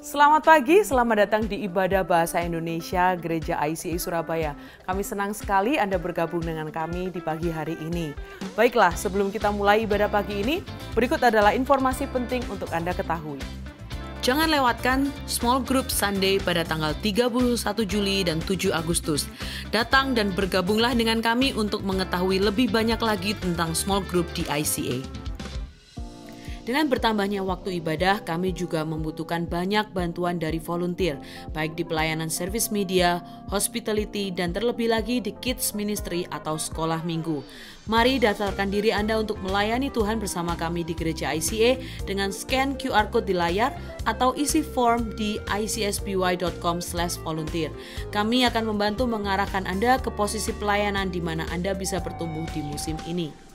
Selamat pagi, selamat datang di Ibadah Bahasa Indonesia Gereja ICI Surabaya. Kami senang sekali Anda bergabung dengan kami di pagi hari ini. Baiklah, sebelum kita mulai ibadah pagi ini, berikut adalah informasi penting untuk Anda ketahui. Jangan lewatkan Small Group Sunday pada tanggal 31 Juli dan 7 Agustus. Datang dan bergabunglah dengan kami untuk mengetahui lebih banyak lagi tentang Small Group di ICA. Dengan bertambahnya waktu ibadah, kami juga membutuhkan banyak bantuan dari volunteer, baik di pelayanan servis media, hospitality, dan terlebih lagi di kids ministry atau sekolah minggu. Mari daftarkan diri Anda untuk melayani Tuhan bersama kami di gereja ICA dengan scan QR Code di layar atau isi form di icsby.com volunteer. Kami akan membantu mengarahkan Anda ke posisi pelayanan di mana Anda bisa bertumbuh di musim ini.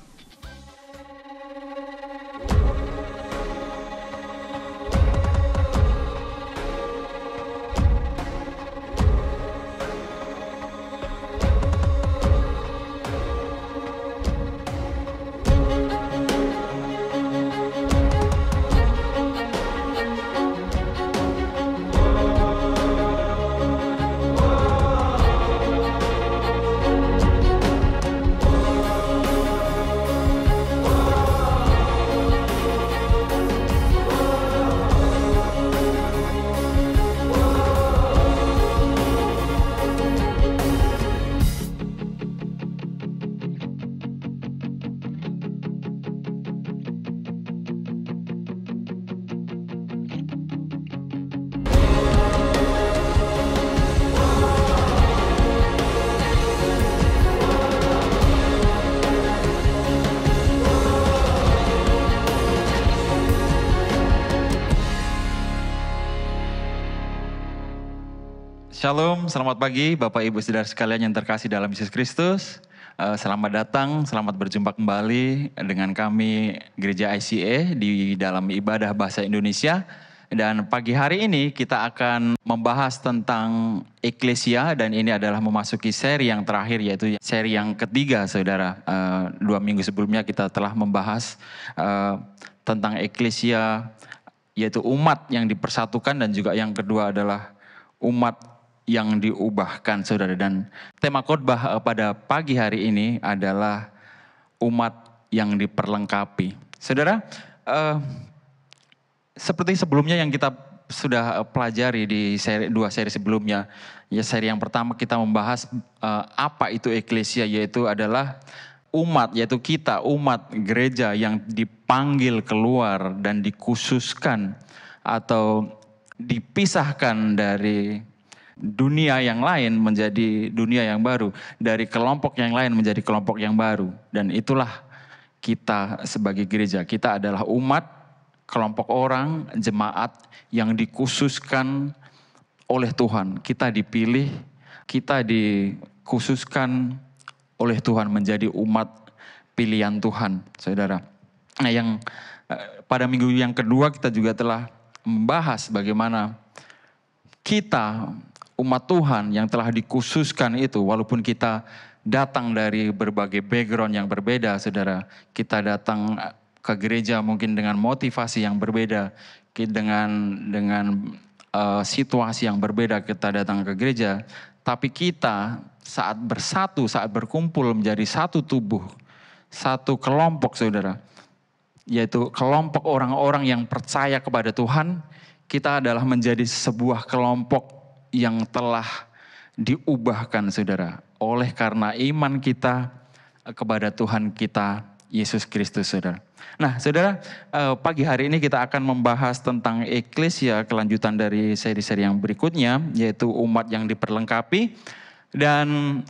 Shalom, selamat pagi Bapak Ibu saudara sekalian yang terkasih dalam Yesus Kristus. Eh, selamat datang, selamat berjumpa kembali dengan kami Gereja ICA di dalam ibadah bahasa Indonesia. Dan pagi hari ini kita akan membahas tentang eklesia dan ini adalah memasuki seri yang terakhir yaitu seri yang ketiga saudara. Eh, dua minggu sebelumnya kita telah membahas eh, tentang eklesia yaitu umat yang dipersatukan dan juga yang kedua adalah umat yang diubahkan saudara dan tema khotbah eh, pada pagi hari ini adalah umat yang diperlengkapi. Saudara, eh, seperti sebelumnya yang kita sudah eh, pelajari di seri, dua seri sebelumnya, ya seri yang pertama kita membahas eh, apa itu eklesia yaitu adalah umat yaitu kita umat gereja yang dipanggil keluar dan dikhususkan atau dipisahkan dari dunia yang lain menjadi dunia yang baru, dari kelompok yang lain menjadi kelompok yang baru, dan itulah kita sebagai gereja. Kita adalah umat, kelompok orang, jemaat yang dikhususkan oleh Tuhan. Kita dipilih, kita dikhususkan oleh Tuhan menjadi umat pilihan Tuhan, saudara. Nah, yang eh, pada minggu yang kedua kita juga telah membahas bagaimana kita umat Tuhan yang telah dikhususkan itu, walaupun kita datang dari berbagai background yang berbeda, saudara, kita datang ke gereja mungkin dengan motivasi yang berbeda, dengan dengan uh, situasi yang berbeda kita datang ke gereja, tapi kita saat bersatu, saat berkumpul menjadi satu tubuh, satu kelompok, saudara, yaitu kelompok orang-orang yang percaya kepada Tuhan, kita adalah menjadi sebuah kelompok yang telah diubahkan saudara oleh karena iman kita eh, kepada Tuhan kita Yesus Kristus saudara. Nah saudara eh, pagi hari ini kita akan membahas tentang eklesia kelanjutan dari seri-seri yang berikutnya yaitu umat yang diperlengkapi dan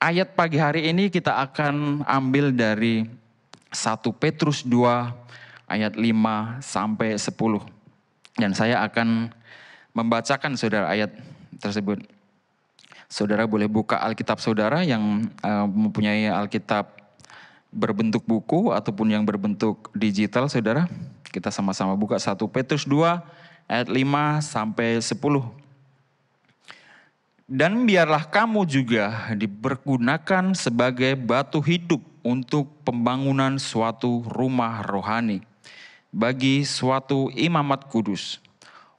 ayat pagi hari ini kita akan ambil dari 1 Petrus 2 ayat 5 sampai 10 dan saya akan membacakan saudara ayat tersebut. Saudara boleh buka Alkitab saudara yang uh, mempunyai Alkitab berbentuk buku ataupun yang berbentuk digital saudara. Kita sama-sama buka 1 Petrus 2 ayat 5 sampai 10. Dan biarlah kamu juga dipergunakan sebagai batu hidup untuk pembangunan suatu rumah rohani bagi suatu imamat kudus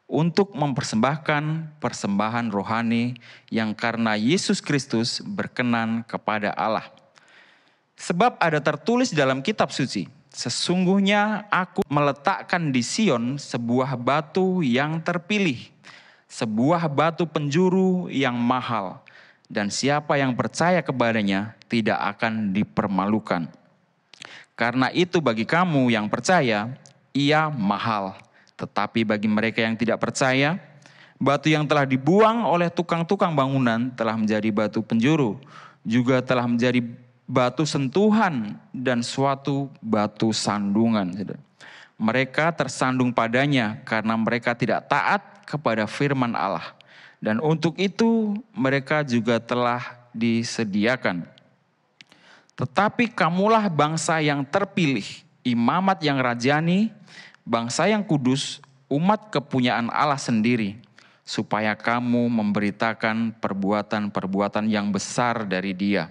untuk mempersembahkan persembahan rohani yang karena Yesus Kristus berkenan kepada Allah. Sebab ada tertulis dalam kitab suci, sesungguhnya aku meletakkan di Sion sebuah batu yang terpilih, sebuah batu penjuru yang mahal, dan siapa yang percaya kepadanya tidak akan dipermalukan. Karena itu bagi kamu yang percaya, ia mahal tetapi bagi mereka yang tidak percaya, batu yang telah dibuang oleh tukang-tukang bangunan telah menjadi batu penjuru, juga telah menjadi batu sentuhan dan suatu batu sandungan. Mereka tersandung padanya karena mereka tidak taat kepada firman Allah. Dan untuk itu mereka juga telah disediakan. Tetapi kamulah bangsa yang terpilih, imamat yang rajani, bangsa yang kudus, umat kepunyaan Allah sendiri, supaya kamu memberitakan perbuatan-perbuatan yang besar dari Dia,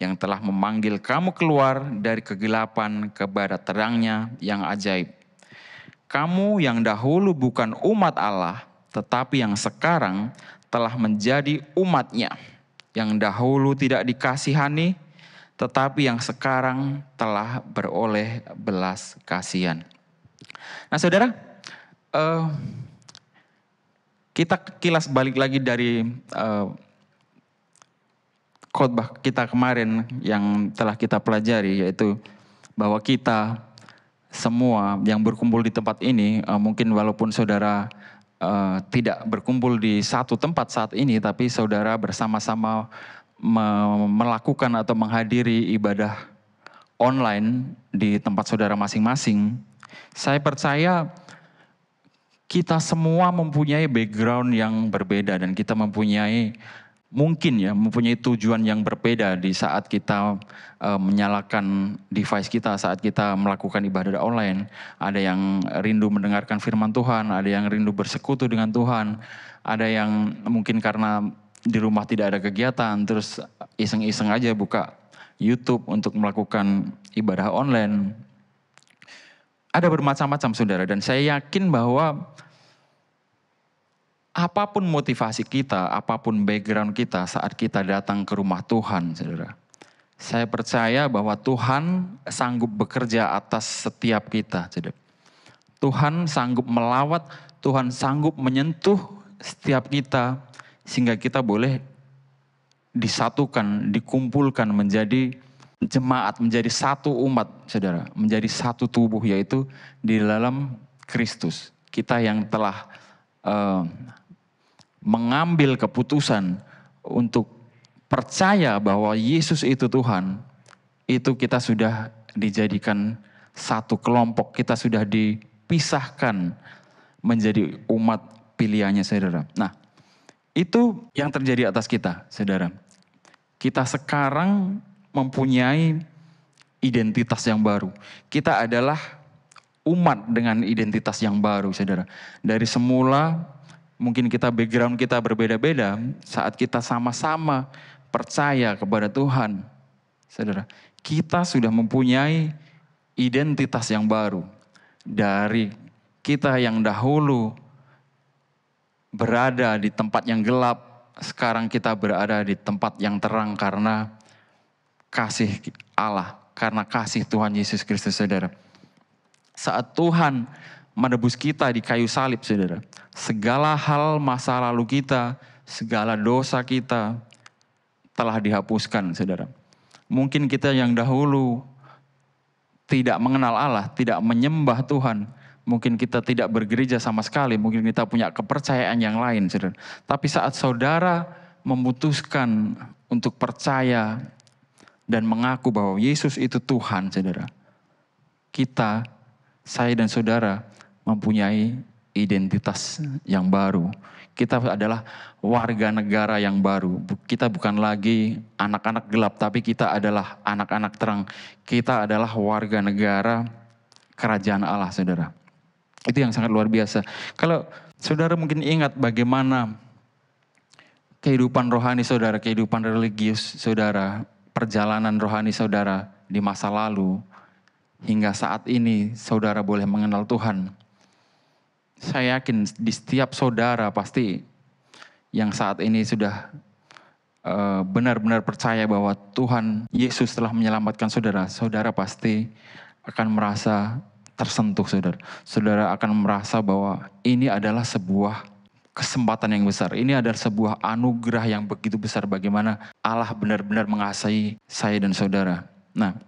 yang telah memanggil kamu keluar dari kegelapan kepada terangnya yang ajaib. Kamu yang dahulu bukan umat Allah, tetapi yang sekarang telah menjadi umatnya. Yang dahulu tidak dikasihani, tetapi yang sekarang telah beroleh belas kasihan. Nah saudara, uh, kita kilas balik lagi dari uh, khotbah kita kemarin yang telah kita pelajari yaitu bahwa kita semua yang berkumpul di tempat ini uh, mungkin walaupun saudara uh, tidak berkumpul di satu tempat saat ini tapi saudara bersama-sama me melakukan atau menghadiri ibadah online di tempat saudara masing-masing saya percaya kita semua mempunyai background yang berbeda dan kita mempunyai mungkin ya mempunyai tujuan yang berbeda di saat kita e, menyalakan device kita saat kita melakukan ibadah online. Ada yang rindu mendengarkan firman Tuhan, ada yang rindu bersekutu dengan Tuhan, ada yang mungkin karena di rumah tidak ada kegiatan terus iseng-iseng aja buka YouTube untuk melakukan ibadah online ada bermacam-macam saudara dan saya yakin bahwa apapun motivasi kita, apapun background kita saat kita datang ke rumah Tuhan, saudara. Saya percaya bahwa Tuhan sanggup bekerja atas setiap kita, Tuhan sanggup melawat, Tuhan sanggup menyentuh setiap kita sehingga kita boleh disatukan, dikumpulkan menjadi jemaat menjadi satu umat, saudara, menjadi satu tubuh, yaitu di dalam Kristus. Kita yang telah uh, mengambil keputusan untuk percaya bahwa Yesus itu Tuhan, itu kita sudah dijadikan satu kelompok, kita sudah dipisahkan menjadi umat pilihannya, saudara. Nah, itu yang terjadi atas kita, saudara. Kita sekarang mempunyai identitas yang baru. Kita adalah umat dengan identitas yang baru, saudara. Dari semula mungkin kita background kita berbeda-beda, saat kita sama-sama percaya kepada Tuhan, saudara, kita sudah mempunyai identitas yang baru dari kita yang dahulu berada di tempat yang gelap, sekarang kita berada di tempat yang terang karena kasih Allah, karena kasih Tuhan Yesus Kristus, saudara. Saat Tuhan menebus kita di kayu salib, saudara, segala hal masa lalu kita, segala dosa kita telah dihapuskan, saudara. Mungkin kita yang dahulu tidak mengenal Allah, tidak menyembah Tuhan, mungkin kita tidak bergereja sama sekali, mungkin kita punya kepercayaan yang lain, saudara. Tapi saat saudara memutuskan untuk percaya dan mengaku bahwa Yesus itu Tuhan, saudara, kita, saya dan saudara mempunyai identitas yang baru. Kita adalah warga negara yang baru. Kita bukan lagi anak-anak gelap, tapi kita adalah anak-anak terang. Kita adalah warga negara kerajaan Allah, saudara. Itu yang sangat luar biasa. Kalau saudara mungkin ingat bagaimana kehidupan rohani saudara, kehidupan religius saudara, perjalanan rohani saudara di masa lalu hingga saat ini saudara boleh mengenal Tuhan. Saya yakin di setiap saudara pasti yang saat ini sudah benar eh, benar-benar percaya bahwa Tuhan Yesus telah menyelamatkan saudara, saudara pasti akan merasa tersentuh saudara. Saudara akan merasa bahwa ini adalah sebuah kesempatan yang besar. Ini adalah sebuah anugerah yang begitu besar bagaimana Allah benar-benar mengasihi saya dan saudara. Nah,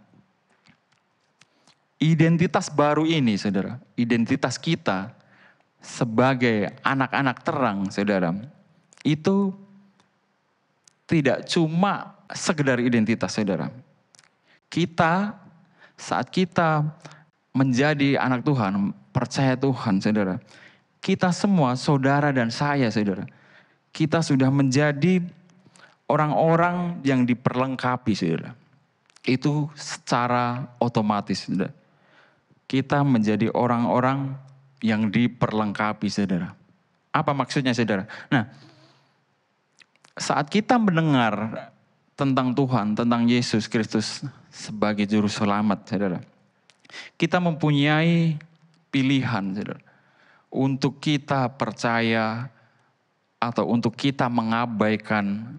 identitas baru ini saudara, identitas kita sebagai anak-anak terang saudara, itu tidak cuma sekedar identitas saudara. Kita saat kita menjadi anak Tuhan, percaya Tuhan saudara, kita semua, saudara dan saya, saudara, kita sudah menjadi orang-orang yang diperlengkapi, saudara. Itu secara otomatis, saudara. Kita menjadi orang-orang yang diperlengkapi, saudara. Apa maksudnya, saudara? Nah, saat kita mendengar tentang Tuhan, tentang Yesus Kristus sebagai juru selamat, saudara. Kita mempunyai pilihan, saudara untuk kita percaya atau untuk kita mengabaikan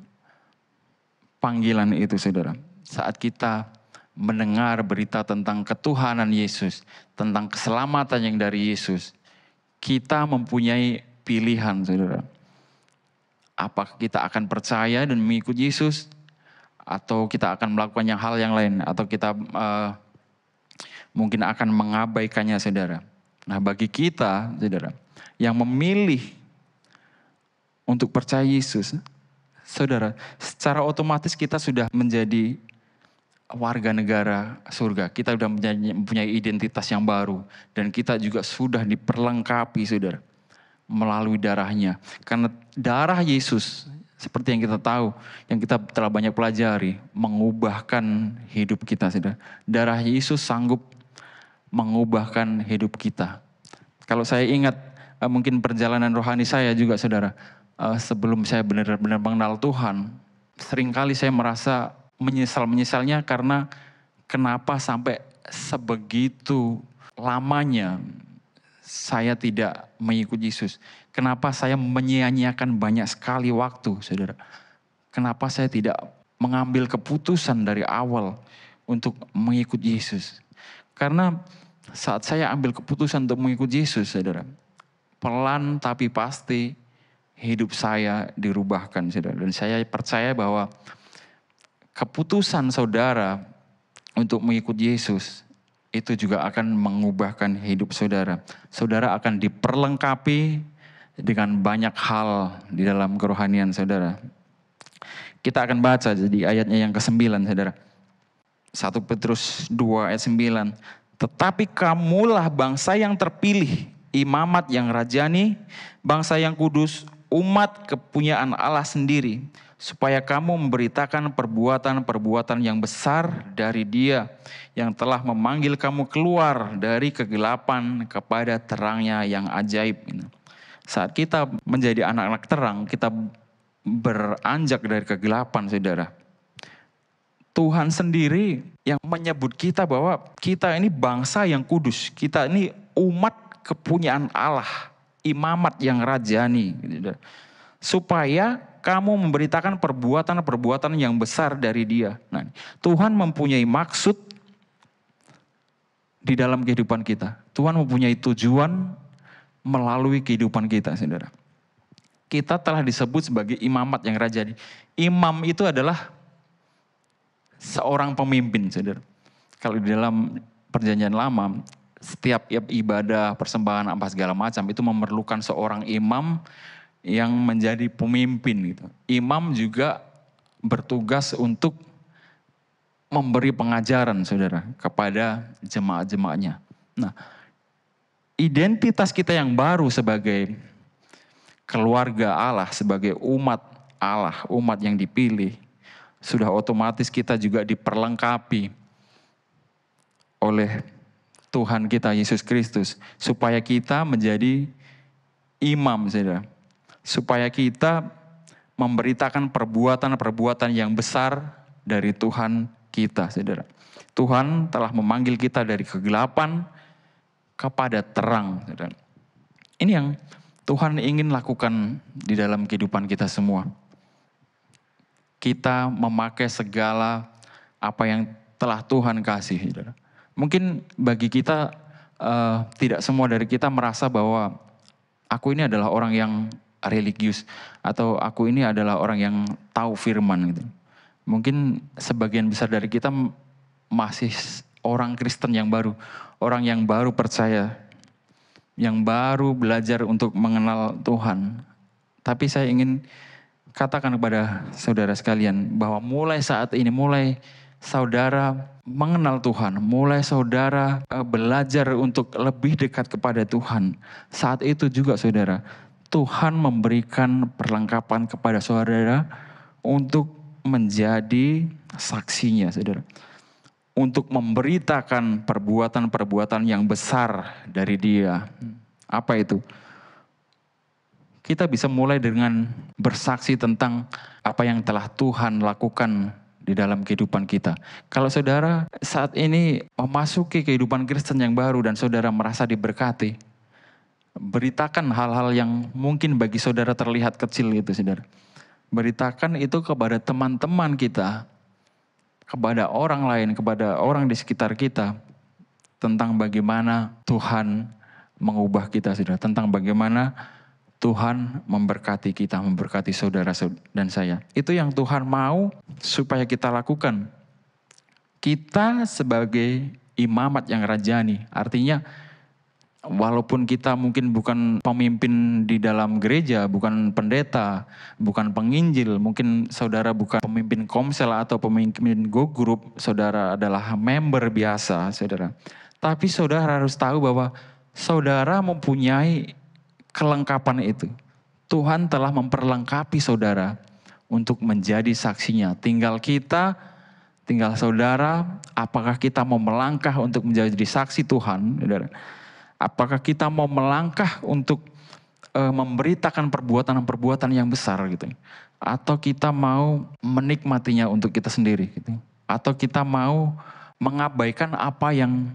panggilan itu saudara. Saat kita mendengar berita tentang ketuhanan Yesus, tentang keselamatan yang dari Yesus, kita mempunyai pilihan saudara. Apakah kita akan percaya dan mengikuti Yesus atau kita akan melakukan yang hal yang lain atau kita uh, mungkin akan mengabaikannya saudara Nah bagi kita, saudara, yang memilih untuk percaya Yesus, saudara, secara otomatis kita sudah menjadi warga negara surga. Kita sudah mempunyai identitas yang baru. Dan kita juga sudah diperlengkapi, saudara, melalui darahnya. Karena darah Yesus, seperti yang kita tahu, yang kita telah banyak pelajari, mengubahkan hidup kita, saudara. Darah Yesus sanggup mengubahkan hidup kita. Kalau saya ingat eh, mungkin perjalanan rohani saya juga saudara, eh, sebelum saya benar-benar mengenal Tuhan, seringkali saya merasa menyesal-menyesalnya karena kenapa sampai sebegitu lamanya saya tidak mengikuti Yesus. Kenapa saya menyia-nyiakan banyak sekali waktu, saudara. Kenapa saya tidak mengambil keputusan dari awal untuk mengikuti Yesus. Karena saat saya ambil keputusan untuk mengikuti Yesus, saudara, pelan tapi pasti hidup saya dirubahkan, saudara. Dan saya percaya bahwa keputusan saudara untuk mengikuti Yesus itu juga akan mengubahkan hidup saudara. Saudara akan diperlengkapi dengan banyak hal di dalam kerohanian saudara. Kita akan baca jadi ayatnya yang ke-9 saudara. 1 Petrus 2 ayat 9. Tetapi kamulah bangsa yang terpilih, imamat yang rajani, bangsa yang kudus, umat kepunyaan Allah sendiri, supaya kamu memberitakan perbuatan-perbuatan yang besar dari Dia yang telah memanggil kamu keluar dari kegelapan kepada terangnya yang ajaib. Saat kita menjadi anak-anak terang, kita beranjak dari kegelapan, saudara. Tuhan sendiri yang menyebut kita bahwa kita ini bangsa yang kudus, kita ini umat kepunyaan Allah, imamat yang rajani. Gitu. Supaya kamu memberitakan perbuatan-perbuatan yang besar dari dia. Nah, Tuhan mempunyai maksud di dalam kehidupan kita. Tuhan mempunyai tujuan melalui kehidupan kita, saudara. Kita telah disebut sebagai imamat yang rajani. Imam itu adalah seorang pemimpin, saudara. Kalau di dalam perjanjian lama, setiap ibadah, persembahan, apa segala macam itu memerlukan seorang imam yang menjadi pemimpin gitu. Imam juga bertugas untuk memberi pengajaran saudara kepada jemaat-jemaatnya. Nah, identitas kita yang baru sebagai keluarga Allah, sebagai umat Allah, umat yang dipilih, sudah otomatis kita juga diperlengkapi oleh Tuhan kita Yesus Kristus supaya kita menjadi imam saudara supaya kita memberitakan perbuatan-perbuatan yang besar dari Tuhan kita saudara Tuhan telah memanggil kita dari kegelapan kepada terang saudara ini yang Tuhan ingin lakukan di dalam kehidupan kita semua kita memakai segala apa yang telah Tuhan kasih. Mungkin bagi kita uh, tidak semua dari kita merasa bahwa aku ini adalah orang yang religius atau aku ini adalah orang yang tahu firman gitu. Mungkin sebagian besar dari kita masih orang Kristen yang baru, orang yang baru percaya, yang baru belajar untuk mengenal Tuhan. Tapi saya ingin katakan kepada saudara sekalian bahwa mulai saat ini, mulai saudara mengenal Tuhan, mulai saudara eh, belajar untuk lebih dekat kepada Tuhan. Saat itu juga saudara, Tuhan memberikan perlengkapan kepada saudara untuk menjadi saksinya saudara. Untuk memberitakan perbuatan-perbuatan yang besar dari dia. Apa itu? kita bisa mulai dengan bersaksi tentang apa yang telah Tuhan lakukan di dalam kehidupan kita. Kalau saudara saat ini memasuki kehidupan Kristen yang baru dan saudara merasa diberkati, beritakan hal-hal yang mungkin bagi saudara terlihat kecil gitu saudara. Beritakan itu kepada teman-teman kita, kepada orang lain, kepada orang di sekitar kita tentang bagaimana Tuhan mengubah kita saudara, tentang bagaimana Tuhan memberkati kita, memberkati saudara dan saya. Itu yang Tuhan mau supaya kita lakukan. Kita sebagai imamat yang rajani, artinya walaupun kita mungkin bukan pemimpin di dalam gereja, bukan pendeta, bukan penginjil, mungkin saudara bukan pemimpin komsel atau pemimpin go group, saudara adalah member biasa, saudara. Tapi saudara harus tahu bahwa saudara mempunyai kelengkapan itu. Tuhan telah memperlengkapi saudara untuk menjadi saksinya. Tinggal kita, tinggal saudara, apakah kita mau melangkah untuk menjadi saksi Tuhan? Apakah kita mau melangkah untuk e, memberitakan perbuatan-perbuatan yang besar gitu? Atau kita mau menikmatinya untuk kita sendiri gitu? Atau kita mau mengabaikan apa yang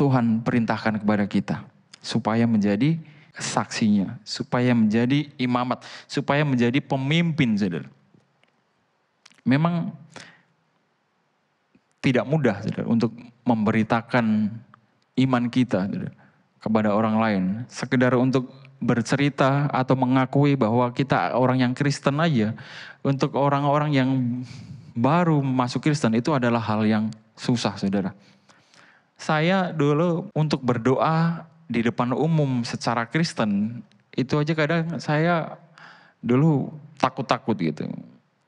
Tuhan perintahkan kepada kita supaya menjadi saksinya, supaya menjadi imamat, supaya menjadi pemimpin, saudara. Memang tidak mudah, saudara, untuk memberitakan iman kita saudara, kepada orang lain. Sekedar untuk bercerita atau mengakui bahwa kita orang yang Kristen aja, untuk orang-orang yang baru masuk Kristen itu adalah hal yang susah, saudara. Saya dulu untuk berdoa di depan umum secara Kristen itu aja kadang saya dulu takut-takut gitu.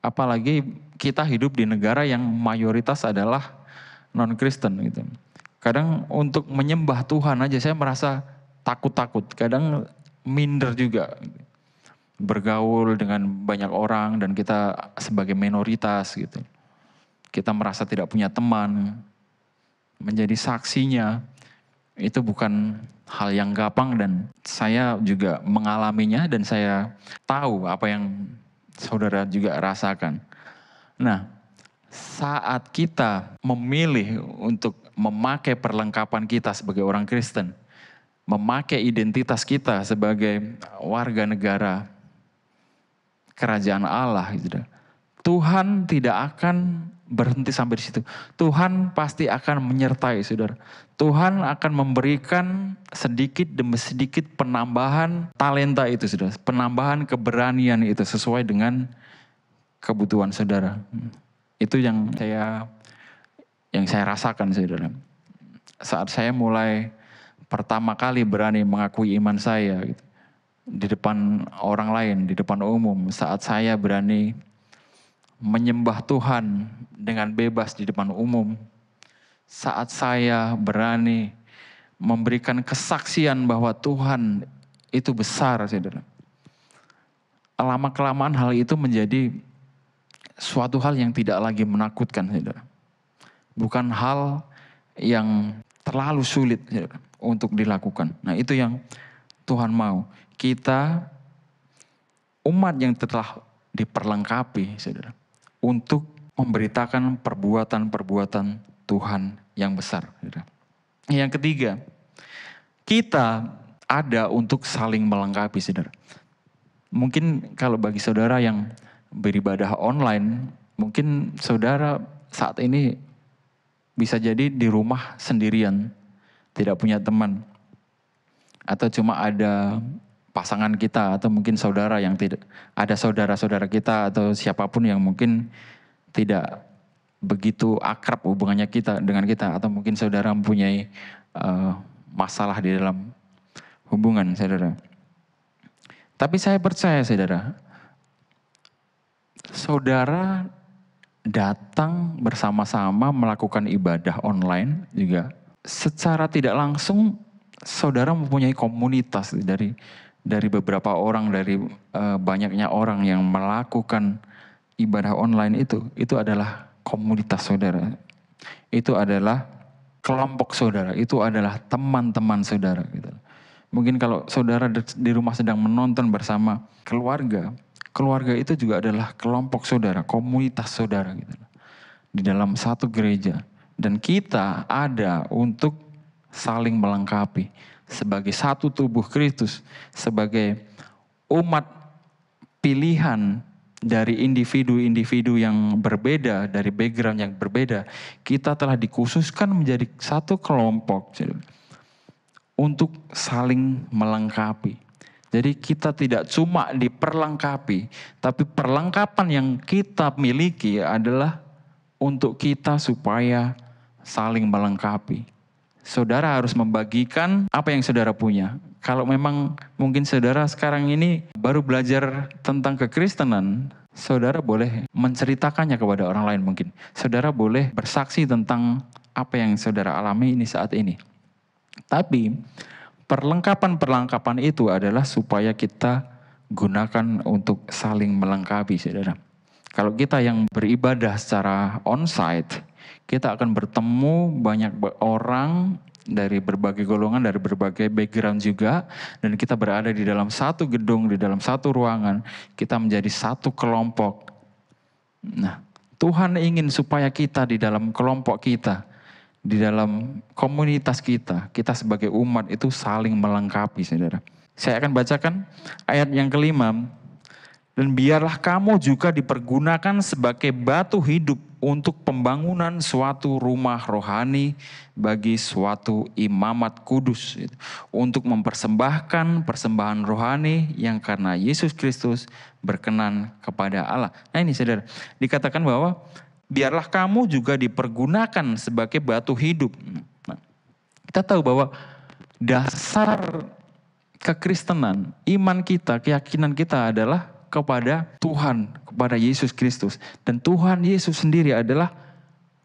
Apalagi kita hidup di negara yang mayoritas adalah non-Kristen gitu. Kadang untuk menyembah Tuhan aja saya merasa takut-takut, kadang minder juga. Bergaul dengan banyak orang dan kita sebagai minoritas gitu. Kita merasa tidak punya teman, menjadi saksinya itu bukan hal yang gampang dan saya juga mengalaminya dan saya tahu apa yang saudara juga rasakan. Nah, saat kita memilih untuk memakai perlengkapan kita sebagai orang Kristen, memakai identitas kita sebagai warga negara kerajaan Allah, gitu Tuhan tidak akan berhenti sampai di situ. Tuhan pasti akan menyertai, saudara. Tuhan akan memberikan sedikit demi sedikit penambahan talenta itu, saudara. Penambahan keberanian itu sesuai dengan kebutuhan saudara. Itu yang saya yang saya rasakan, saudara. Saat saya mulai pertama kali berani mengakui iman saya gitu, di depan orang lain, di depan umum, saat saya berani menyembah Tuhan dengan bebas di depan umum, saat saya berani memberikan kesaksian bahwa Tuhan itu besar, saudara. Lama-kelamaan hal itu menjadi suatu hal yang tidak lagi menakutkan, saudara. Bukan hal yang terlalu sulit untuk dilakukan. Nah itu yang Tuhan mau. Kita umat yang telah diperlengkapi, saudara untuk memberitakan perbuatan-perbuatan Tuhan yang besar. Gitu. Yang ketiga, kita ada untuk saling melengkapi, saudara. Mungkin kalau bagi saudara yang beribadah online, mungkin saudara saat ini bisa jadi di rumah sendirian, tidak punya teman, atau cuma ada pasangan kita atau mungkin saudara yang tidak ada saudara-saudara kita atau siapapun yang mungkin tidak begitu akrab hubungannya kita dengan kita atau mungkin saudara mempunyai uh, masalah di dalam hubungan saudara. Tapi saya percaya saudara, saudara datang bersama-sama melakukan ibadah online juga. Secara tidak langsung saudara mempunyai komunitas dari dari beberapa orang dari uh, banyaknya orang yang melakukan ibadah online itu itu adalah komunitas saudara itu adalah kelompok saudara itu adalah teman-teman saudara gitu mungkin kalau saudara di rumah sedang menonton bersama keluarga keluarga itu juga adalah kelompok saudara komunitas saudara gitu di dalam satu gereja dan kita ada untuk saling melengkapi sebagai satu tubuh Kristus, sebagai umat pilihan dari individu-individu yang berbeda, dari background yang berbeda, kita telah dikhususkan menjadi satu kelompok untuk saling melengkapi. Jadi kita tidak cuma diperlengkapi, tapi perlengkapan yang kita miliki adalah untuk kita supaya saling melengkapi saudara harus membagikan apa yang saudara punya. Kalau memang mungkin saudara sekarang ini baru belajar tentang kekristenan, saudara boleh menceritakannya kepada orang lain mungkin. Saudara boleh bersaksi tentang apa yang saudara alami ini saat ini. Tapi perlengkapan-perlengkapan itu adalah supaya kita gunakan untuk saling melengkapi saudara. Kalau kita yang beribadah secara on-site, kita akan bertemu banyak orang dari berbagai golongan, dari berbagai background juga, dan kita berada di dalam satu gedung, di dalam satu ruangan, kita menjadi satu kelompok. Nah, Tuhan ingin supaya kita di dalam kelompok kita, di dalam komunitas kita, kita sebagai umat itu saling melengkapi, saudara. Saya akan bacakan ayat yang kelima dan biarlah kamu juga dipergunakan sebagai batu hidup untuk pembangunan suatu rumah rohani bagi suatu imamat kudus gitu. untuk mempersembahkan persembahan rohani yang karena Yesus Kristus berkenan kepada Allah. Nah ini saudara, dikatakan bahwa biarlah kamu juga dipergunakan sebagai batu hidup. Nah, kita tahu bahwa dasar kekristenan, iman kita, keyakinan kita adalah kepada Tuhan, kepada Yesus Kristus. Dan Tuhan Yesus sendiri adalah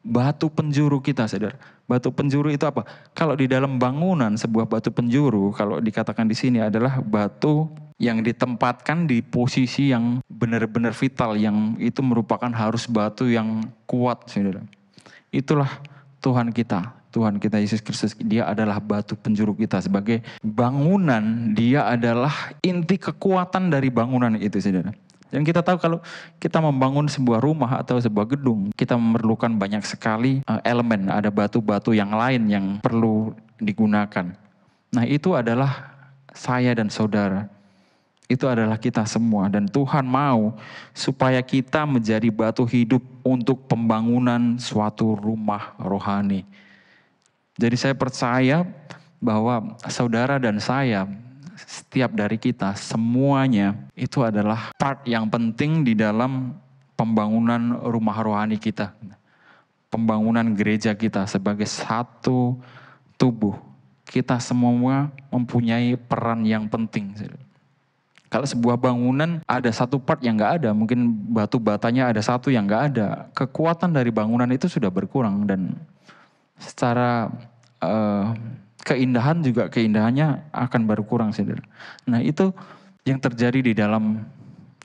batu penjuru kita, saudara. Batu penjuru itu apa? Kalau di dalam bangunan sebuah batu penjuru, kalau dikatakan di sini adalah batu yang ditempatkan di posisi yang benar-benar vital, yang itu merupakan harus batu yang kuat, saudara. Itulah Tuhan kita, Tuhan kita Yesus Kristus, dia adalah batu penjuru kita sebagai bangunan, dia adalah inti kekuatan dari bangunan itu saudara. Dan kita tahu kalau kita membangun sebuah rumah atau sebuah gedung, kita memerlukan banyak sekali eh, elemen, ada batu-batu yang lain yang perlu digunakan. Nah, itu adalah saya dan saudara. Itu adalah kita semua dan Tuhan mau supaya kita menjadi batu hidup untuk pembangunan suatu rumah rohani. Jadi saya percaya bahwa saudara dan saya setiap dari kita semuanya itu adalah part yang penting di dalam pembangunan rumah rohani kita. Pembangunan gereja kita sebagai satu tubuh. Kita semua mempunyai peran yang penting. Kalau sebuah bangunan ada satu part yang nggak ada, mungkin batu batanya ada satu yang nggak ada, kekuatan dari bangunan itu sudah berkurang dan secara uh, keindahan juga keindahannya akan berkurang sendiri. Nah itu yang terjadi di dalam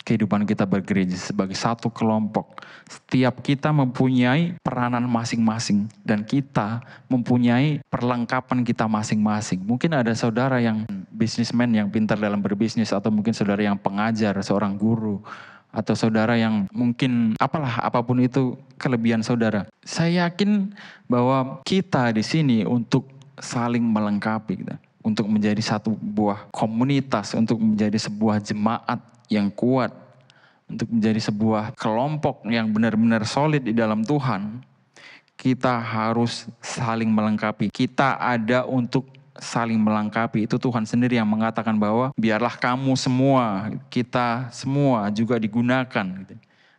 kehidupan kita bergereja sebagai satu kelompok. Setiap kita mempunyai peranan masing-masing dan kita mempunyai perlengkapan kita masing-masing. Mungkin ada saudara yang bisnismen yang pintar dalam berbisnis atau mungkin saudara yang pengajar, seorang guru, atau saudara yang mungkin apalah apapun itu kelebihan saudara. Saya yakin bahwa kita di sini untuk saling melengkapi gitu. Untuk menjadi satu buah komunitas, untuk menjadi sebuah jemaat yang kuat, untuk menjadi sebuah kelompok yang benar-benar solid di dalam Tuhan, kita harus saling melengkapi. Kita ada untuk saling melengkapi. Itu Tuhan sendiri yang mengatakan bahwa biarlah kamu semua, kita semua juga digunakan. Gitu.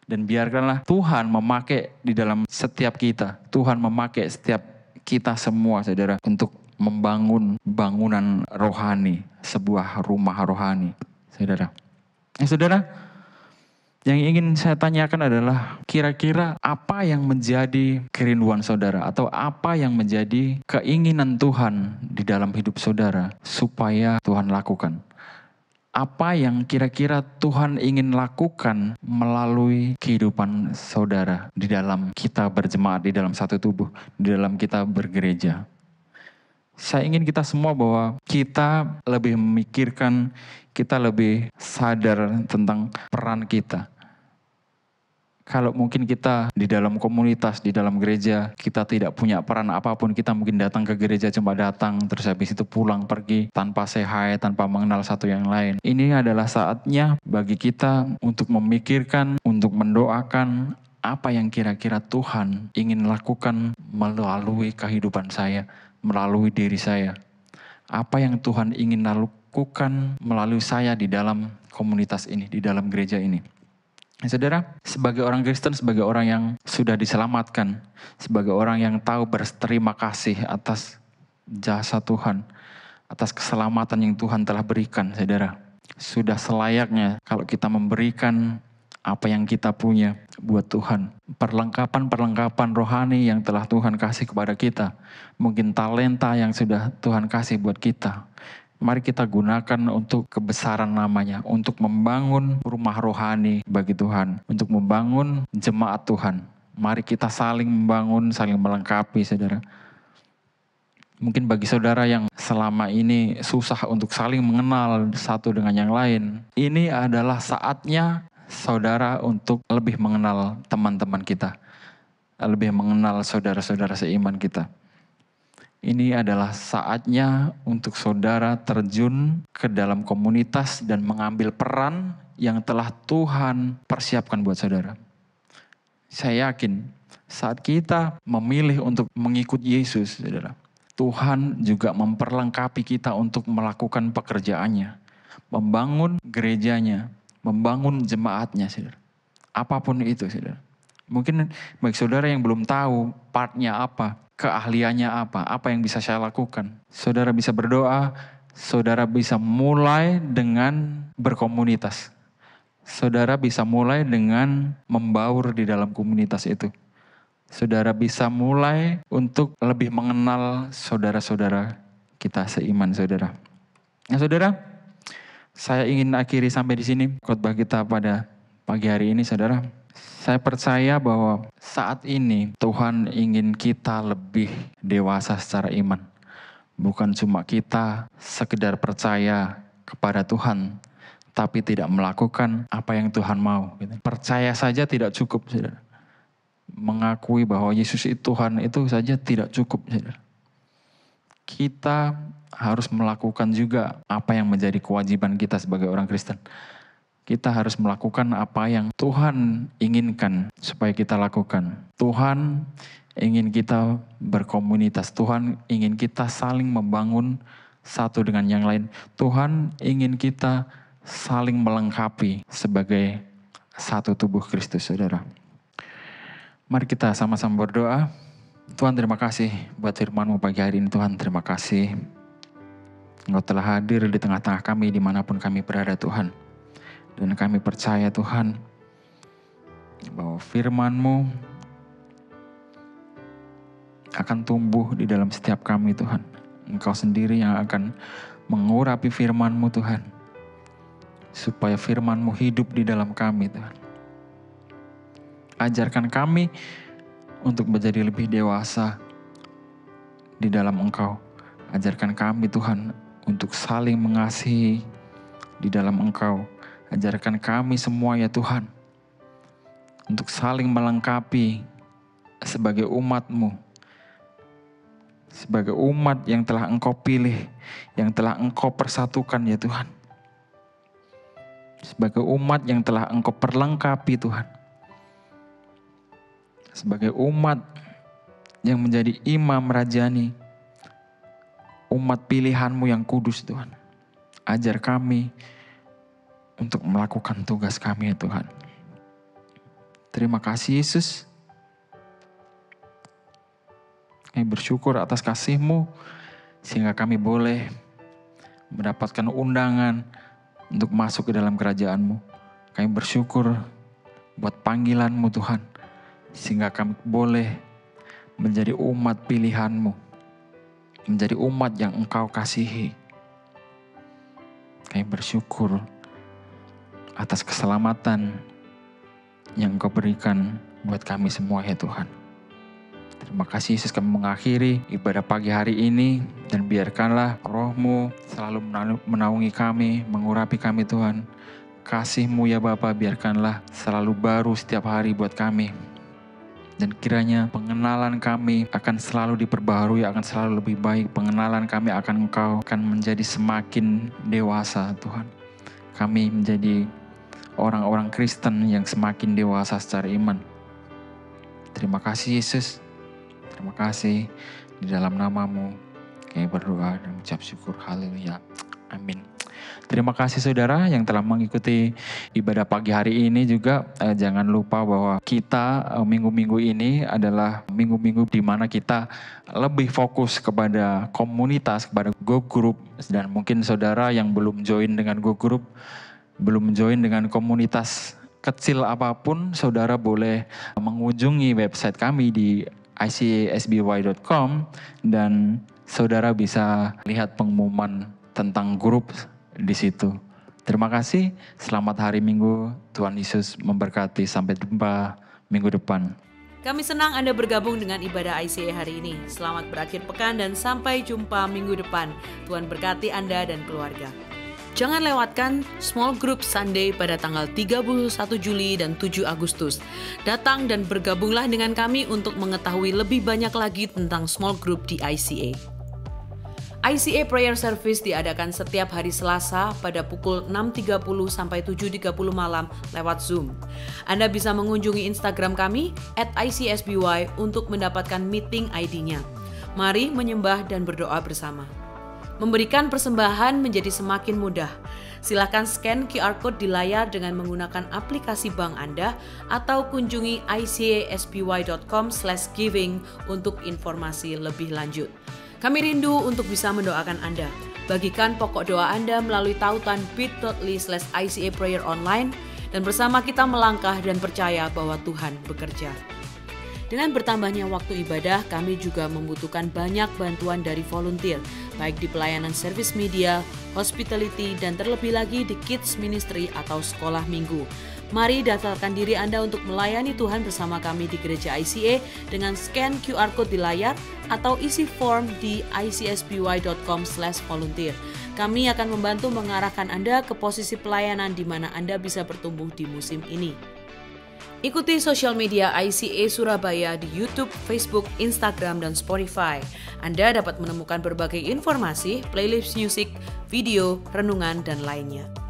Dan biarkanlah Tuhan memakai di dalam setiap kita. Tuhan memakai setiap kita semua saudara untuk membangun bangunan rohani. Sebuah rumah rohani saudara. Ya, saudara, yang ingin saya tanyakan adalah kira-kira apa yang menjadi kerinduan saudara atau apa yang menjadi keinginan Tuhan di dalam hidup saudara supaya Tuhan lakukan. Apa yang kira-kira Tuhan ingin lakukan melalui kehidupan saudara di dalam kita berjemaat, di dalam satu tubuh, di dalam kita bergereja. Saya ingin kita semua bahwa kita lebih memikirkan, kita lebih sadar tentang peran kita kalau mungkin kita di dalam komunitas, di dalam gereja, kita tidak punya peran apapun, kita mungkin datang ke gereja cuma datang, terus habis itu pulang pergi tanpa sehat, tanpa mengenal satu yang lain. Ini adalah saatnya bagi kita untuk memikirkan, untuk mendoakan apa yang kira-kira Tuhan ingin lakukan melalui kehidupan saya, melalui diri saya. Apa yang Tuhan ingin lakukan melalui saya di dalam komunitas ini, di dalam gereja ini. Ya, saudara, sebagai orang Kristen, sebagai orang yang sudah diselamatkan, sebagai orang yang tahu berterima kasih atas jasa Tuhan, atas keselamatan yang Tuhan telah berikan, saudara. Sudah selayaknya kalau kita memberikan apa yang kita punya buat Tuhan. Perlengkapan-perlengkapan rohani yang telah Tuhan kasih kepada kita. Mungkin talenta yang sudah Tuhan kasih buat kita. Mari kita gunakan untuk kebesaran namanya, untuk membangun rumah rohani bagi Tuhan, untuk membangun jemaat Tuhan. Mari kita saling membangun, saling melengkapi, saudara. Mungkin bagi saudara yang selama ini susah untuk saling mengenal satu dengan yang lain, ini adalah saatnya saudara untuk lebih mengenal teman-teman kita, lebih mengenal saudara-saudara seiman kita. Ini adalah saatnya untuk saudara terjun ke dalam komunitas dan mengambil peran yang telah Tuhan persiapkan buat saudara. Saya yakin saat kita memilih untuk mengikut Yesus, saudara, Tuhan juga memperlengkapi kita untuk melakukan pekerjaannya, membangun gerejanya, membangun jemaatnya, saudara. Apapun itu, saudara. Mungkin bagi saudara yang belum tahu partnya apa, keahliannya apa, apa yang bisa saya lakukan. Saudara bisa berdoa, saudara bisa mulai dengan berkomunitas. Saudara bisa mulai dengan membaur di dalam komunitas itu. Saudara bisa mulai untuk lebih mengenal saudara-saudara kita seiman saudara. Nah saudara, saya ingin akhiri sampai di sini khotbah kita pada pagi hari ini saudara. Saya percaya bahwa saat ini Tuhan ingin kita lebih dewasa secara iman. Bukan cuma kita sekedar percaya kepada Tuhan, tapi tidak melakukan apa yang Tuhan mau. Gitu. Percaya saja tidak cukup, Mengakui bahwa Yesus itu Tuhan itu saja tidak cukup, Kita harus melakukan juga apa yang menjadi kewajiban kita sebagai orang Kristen kita harus melakukan apa yang Tuhan inginkan supaya kita lakukan. Tuhan ingin kita berkomunitas, Tuhan ingin kita saling membangun satu dengan yang lain. Tuhan ingin kita saling melengkapi sebagai satu tubuh Kristus, saudara. Mari kita sama-sama berdoa. Tuhan terima kasih buat firmanmu pagi hari ini Tuhan terima kasih. Engkau telah hadir di tengah-tengah kami dimanapun kami berada Tuhan. Dan kami percaya Tuhan bahwa firman-Mu akan tumbuh di dalam setiap kami Tuhan. Engkau sendiri yang akan mengurapi firman-Mu Tuhan. Supaya firman-Mu hidup di dalam kami Tuhan. Ajarkan kami untuk menjadi lebih dewasa di dalam Engkau. Ajarkan kami Tuhan untuk saling mengasihi di dalam Engkau Ajarkan kami semua ya Tuhan untuk saling melengkapi sebagai umatmu sebagai umat yang telah Engkau pilih, yang telah Engkau persatukan ya Tuhan. Sebagai umat yang telah Engkau perlengkapi Tuhan. Sebagai umat yang menjadi imam rajani, umat pilihanmu yang kudus Tuhan. Ajar kami untuk melakukan tugas kami ya Tuhan. Terima kasih Yesus. Kami bersyukur atas kasih-Mu sehingga kami boleh mendapatkan undangan untuk masuk ke dalam kerajaan-Mu. Kami bersyukur buat panggilan-Mu Tuhan sehingga kami boleh menjadi umat pilihan-Mu. Menjadi umat yang Engkau kasihi. Kami bersyukur atas keselamatan yang Engkau berikan buat kami semua ya Tuhan. Terima kasih Yesus kami mengakhiri ibadah pagi hari ini dan biarkanlah rohmu selalu menaungi kami, mengurapi kami Tuhan. Kasihmu ya Bapa biarkanlah selalu baru setiap hari buat kami. Dan kiranya pengenalan kami akan selalu diperbaharui, akan selalu lebih baik. Pengenalan kami akan engkau akan menjadi semakin dewasa Tuhan. Kami menjadi orang-orang Kristen yang semakin dewasa secara iman. Terima kasih Yesus. Terima kasih di dalam namamu. Kami berdoa dan mengucap syukur. Haleluya. Amin. Terima kasih saudara yang telah mengikuti ibadah pagi hari ini juga eh, jangan lupa bahwa kita minggu eh, minggu-minggu ini adalah minggu-minggu di mana kita lebih fokus kepada komunitas, kepada Go Group dan mungkin saudara yang belum join dengan Go Group belum join dengan komunitas kecil apapun, saudara boleh mengunjungi website kami di icsby.com dan saudara bisa lihat pengumuman tentang grup di situ. Terima kasih, selamat hari Minggu. Tuhan Yesus memberkati. Sampai jumpa minggu depan. Kami senang Anda bergabung dengan ibadah ICA hari ini. Selamat berakhir pekan dan sampai jumpa minggu depan. Tuhan berkati Anda dan keluarga. Jangan lewatkan Small Group Sunday pada tanggal 31 Juli dan 7 Agustus. Datang dan bergabunglah dengan kami untuk mengetahui lebih banyak lagi tentang Small Group di ICA. ICA Prayer Service diadakan setiap hari Selasa pada pukul 6.30 sampai 7.30 malam lewat Zoom. Anda bisa mengunjungi Instagram kami at ICSBY untuk mendapatkan meeting ID-nya. Mari menyembah dan berdoa bersama. Memberikan persembahan menjadi semakin mudah. Silakan scan QR Code di layar dengan menggunakan aplikasi bank Anda atau kunjungi icaspy.com giving untuk informasi lebih lanjut. Kami rindu untuk bisa mendoakan Anda. Bagikan pokok doa Anda melalui tautan bit.ly slash ICA Prayer Online dan bersama kita melangkah dan percaya bahwa Tuhan bekerja. Dengan bertambahnya waktu ibadah, kami juga membutuhkan banyak bantuan dari volunteer baik di pelayanan servis media, hospitality, dan terlebih lagi di kids ministry atau sekolah minggu. Mari daftarkan diri Anda untuk melayani Tuhan bersama kami di gereja ICA dengan scan QR Code di layar atau isi form di icsby.com volunteer. Kami akan membantu mengarahkan Anda ke posisi pelayanan di mana Anda bisa bertumbuh di musim ini. Ikuti sosial media ICA Surabaya di YouTube, Facebook, Instagram, dan Spotify. Anda dapat menemukan berbagai informasi, playlist musik, video, renungan, dan lainnya.